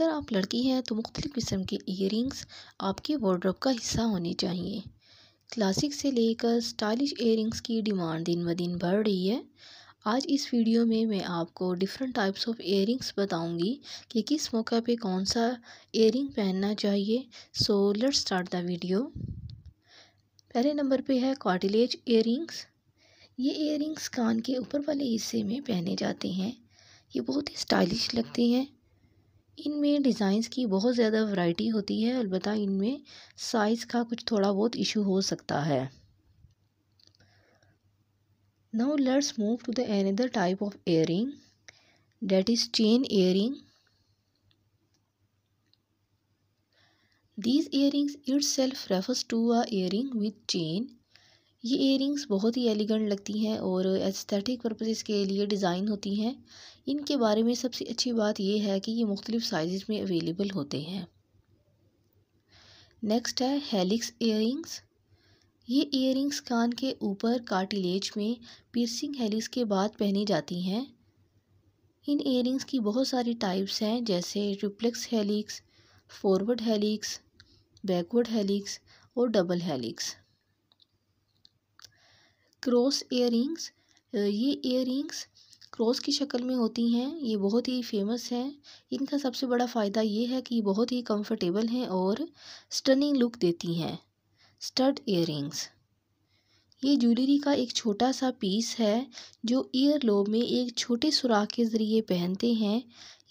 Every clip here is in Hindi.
अगर आप लड़की हैं तो मुख्तलिफ़ किस्म के रिंग्स आपके वार्ड्रॉप का हिस्सा होने चाहिए क्लासिक से लेकर स्टाइलिश इयर की डिमांड दिन ब दिन बढ़ रही है आज इस वीडियो में मैं आपको डिफरेंट टाइप्स ऑफ इयर बताऊंगी कि किस मौका पे कौन सा इयर पहनना चाहिए so let start the video पहले नंबर पे है कॉटिलेज इयर ये इयर कान के ऊपर वाले हिस्से में पहने जाते हैं ये बहुत ही स्टाइलिश लगते हैं इनमें डिज़ाइंस की बहुत ज़्यादा वैरायटी होती है अलबत् इनमें साइज़ का कुछ थोड़ा बहुत इशू हो सकता है now let's move to the another type of earring that is chain earring these earrings itself refers to a earring with chain ये इयररिंग्स बहुत ही एलिगेंट लगती हैं और एस्थेटिक पर्पसेस के लिए डिज़ाइन होती हैं इनके बारे में सबसे अच्छी बात यह है कि ये मुख्तलिफ़ साइज़ में अवेलेबल होते हैं नेक्स्ट है हेलिक्स इयररिंग्स ये रिंग्स कान के ऊपर कार्टिलेज में पीरसिंग हेलिक्स के बाद पहनी जाती हैं इन इयररिंग्स की बहुत सारी टाइप्स हैं जैसे reflex helix forward helix backward helix और डबल हेलिक्स क्रॉस एयरिंग्स ये इयर रिंग्स क्रॉस की शक्ल में होती हैं ये बहुत ही फेमस हैं इनका सबसे बड़ा फ़ायदा ये है कि बहुत ही कंफर्टेबल हैं और स्टनिंग लुक देती हैं स्टड एयरिंग्स ये ज्वेलरी का एक छोटा सा पीस है जो ईयर लोब में एक छोटे सुराख के ज़रिए पहनते हैं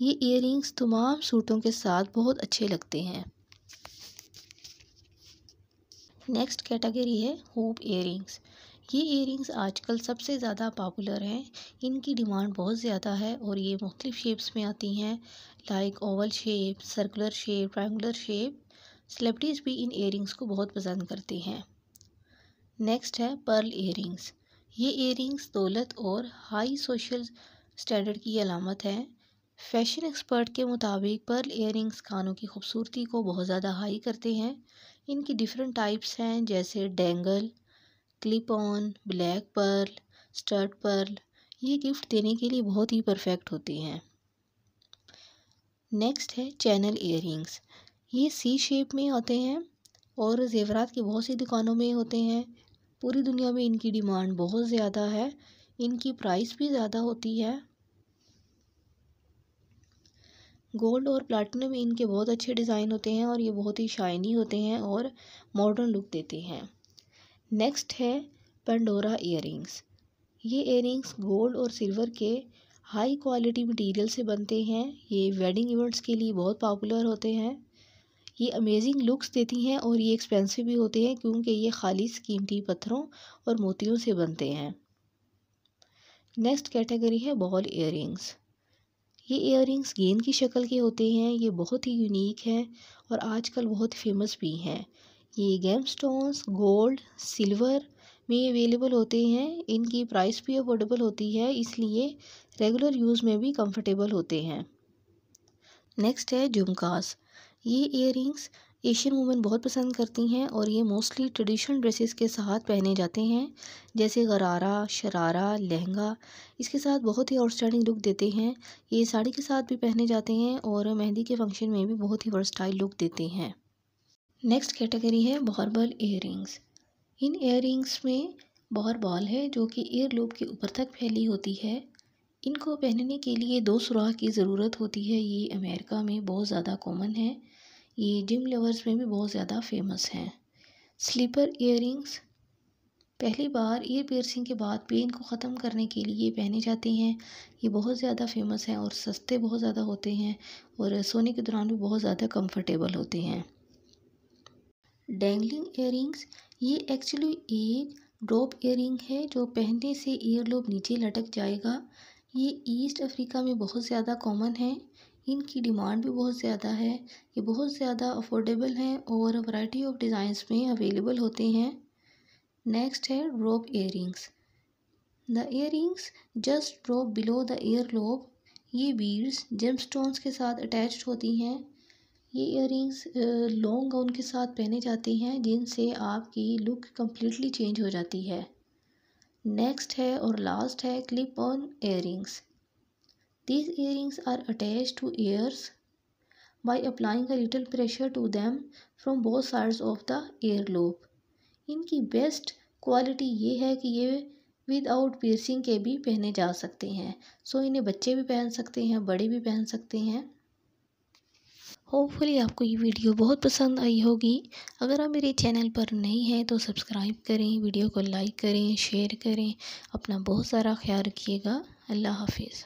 ये इयर तमाम सूटों के साथ बहुत अच्छे लगते हैं नेक्स्ट कैटेगरी है होप एयरिंग्स ये इयरिंग्स आजकल सबसे ज़्यादा पॉपुलर हैं इनकी डिमांड बहुत ज़्यादा है और ये मुख्तफ शेप्स में आती हैं like oval shape circular shape triangular shape celebrities भी इन इयरिंग्स को बहुत पसंद करती हैं नेक्स्ट है पर्ल इयरिंग्स ये इयरिंग्स दौलत और हाई सोशल स्टैंडर्ड की अलामत हैं फैशन एक्सपर्ट के मुताबिक पर्ल इयरिंग्स कानों की खूबसूरती को बहुत ज़्यादा हाई करते हैं इनकी डिफरेंट टाइप्स हैं जैसे dangle clip on black pearl stud pearl ये गिफ्ट देने के लिए बहुत ही परफेक्ट होती हैं नेक्स्ट है चैनल इयर ये सी शेप में होते हैं और जेवरात की बहुत सी दुकानों में होते हैं पूरी दुनिया में इनकी डिमांड बहुत ज़्यादा है इनकी प्राइस भी ज़्यादा होती है गोल्ड और प्लाटिनम इनके बहुत अच्छे डिज़ाइन होते हैं और ये बहुत ही शाइनी होते हैं और मॉडर्न लुक देते हैं नेक्स्ट है पंडोरा इयरिंग्स ये इयरिंग्स गोल्ड और सिल्वर के हाई क्वालिटी मटेरियल से बनते हैं ये वेडिंग इवेंट्स के लिए बहुत पॉपुलर होते हैं ये अमेजिंग लुक्स देती हैं और ये एक्सपेंसिव भी होते हैं क्योंकि ये खालिश कीमती पत्थरों और मोतियों से बनते हैं नेक्स्ट कैटेगरी है बॉल इयरिंग्स ये इयरिंग्स गेंद की शक्ल के होते हैं ये बहुत ही यूनिक हैं और आजकल बहुत फेमस भी हैं ये गेम स्टोन्स गोल्ड सिल्वर में अवेलेबल होते हैं इनकी प्राइस भी अफोर्डेबल होती है इसलिए रेगुलर यूज़ में भी कंफर्टेबल होते हैं नेक्स्ट है जुमकास ये इयर एशियन वूमेन बहुत पसंद करती हैं और ये मोस्टली ट्रेडिशनल ड्रेसेस के साथ पहने जाते हैं जैसे गरारा शरारा लहंगा इसके साथ बहुत ही आउटस्टैंडिंग लुक देते हैं ये साड़ी के साथ भी पहने जाते हैं और मेहंदी के फंक्शन में भी बहुत ही वर्स्टाइल लुक देते हैं नेक्स्ट कैटेगरी है बॉर्बल इयर इन इयर में बॉर बॉल है जो कि एयर लूप के ऊपर तक फैली होती है इनको पहनने के लिए दो सुराख की ज़रूरत होती है ये अमेरिका में बहुत ज़्यादा कॉमन है ये जिम लवर्स में भी बहुत ज़्यादा फेमस हैं स्लीपर इयर पहली बार ईयर पियर्सिंग के बाद पेन को ख़त्म करने के लिए पहने जाते हैं ये बहुत ज़्यादा फेमस हैं और सस्ते बहुत ज़्यादा होते हैं और सोने के दौरान भी बहुत ज़्यादा कंफर्टेबल होते हैं डेंगलिंग एयरिंग्स ये एक्चुअली एक ड्रॉप इयरिंग है जो पहनने से ईयर लोब नीचे लटक जाएगा ये ईस्ट अफ्रीका में बहुत ज़्यादा कॉमन है इनकी डिमांड भी बहुत ज़्यादा है ये बहुत ज़्यादा अफोर्डेबल हैं और वैरायटी ऑफ डिज़ाइंस में अवेलेबल होते हैं नेक्स्ट है drop earrings the earrings just drop below the ear lobe ये बीड्स जेम स्टोन्स के साथ अटैच होती हैं ये इयर लॉन्ग गाउन के साथ पहने जाते हैं जिनसे आपकी लुक कम्प्लीटली चेंज हो जाती है नेक्स्ट है और लास्ट है clip on earrings these rings are attach to ears by applying little pressure to them from both sides of the ear lobe इनकी बेस्ट क्वालिटी ये है कि ये विदाउट पीरसिंग के भी पहने जा सकते हैं सो so, इन्हें बच्चे भी पहन सकते हैं बड़े भी पहन सकते हैं होपफुली आपको ये वीडियो बहुत पसंद आई होगी अगर आप मेरे चैनल पर नहीं हैं तो सब्सक्राइब करें वीडियो को लाइक करें शेयर करें अपना बहुत सारा ख्याल रखिएगा अल्लाह हाफिज़